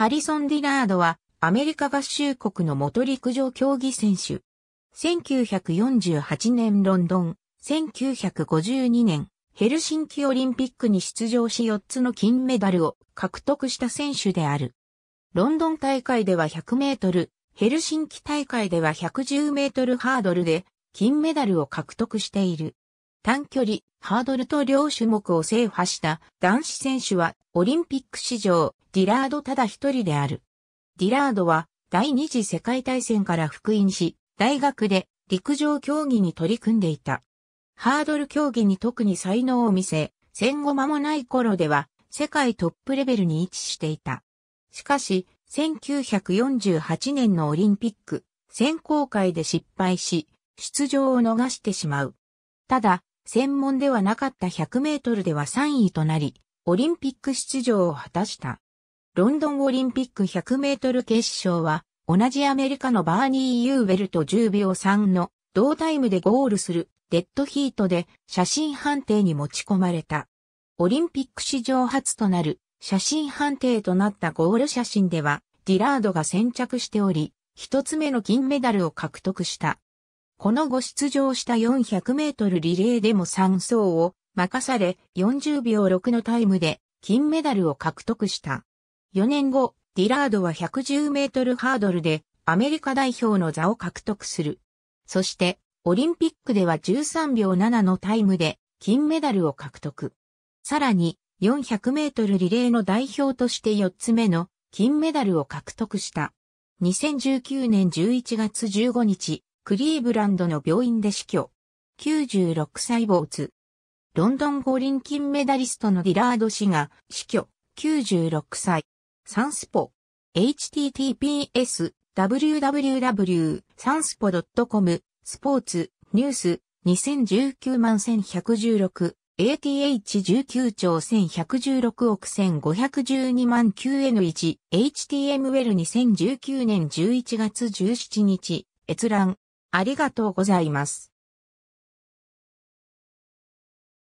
ハリソン・ディラードはアメリカ合衆国の元陸上競技選手。1948年ロンドン、1952年ヘルシンキオリンピックに出場し4つの金メダルを獲得した選手である。ロンドン大会では100メートル、ヘルシンキ大会では110メートルハードルで金メダルを獲得している。短距離、ハードルと両種目を制覇した男子選手はオリンピック史上ディラードただ一人である。ディラードは第二次世界大戦から復員し、大学で陸上競技に取り組んでいた。ハードル競技に特に才能を見せ、戦後間もない頃では世界トップレベルに位置していた。しかし、1948年のオリンピック選考会で失敗し、出場を逃してしまう。ただ、専門ではなかった100メートルでは3位となり、オリンピック出場を果たした。ロンドンオリンピック100メートル決勝は、同じアメリカのバーニー・ユーベルと10秒3の同タイムでゴールするデッドヒートで写真判定に持ち込まれた。オリンピック史上初となる写真判定となったゴール写真ではディラードが先着しており、一つ目の金メダルを獲得した。この後出場した400メートルリレーでも3走を任され40秒6のタイムで金メダルを獲得した。4年後、ディラードは110メートルハードルでアメリカ代表の座を獲得する。そして、オリンピックでは13秒7のタイムで金メダルを獲得。さらに、400メートルリレーの代表として4つ目の金メダルを獲得した。2019年11月15日、クリーブランドの病院で死去。96歳没。ロンドン五輪金メダリストのディラード氏が死去。96歳。サンスポ。https www.sanspo.com スポーツニュース2019万1116 ATH19 兆1116億1512万 9N1 HTML2019 年11月17日閲覧ありがとうございます。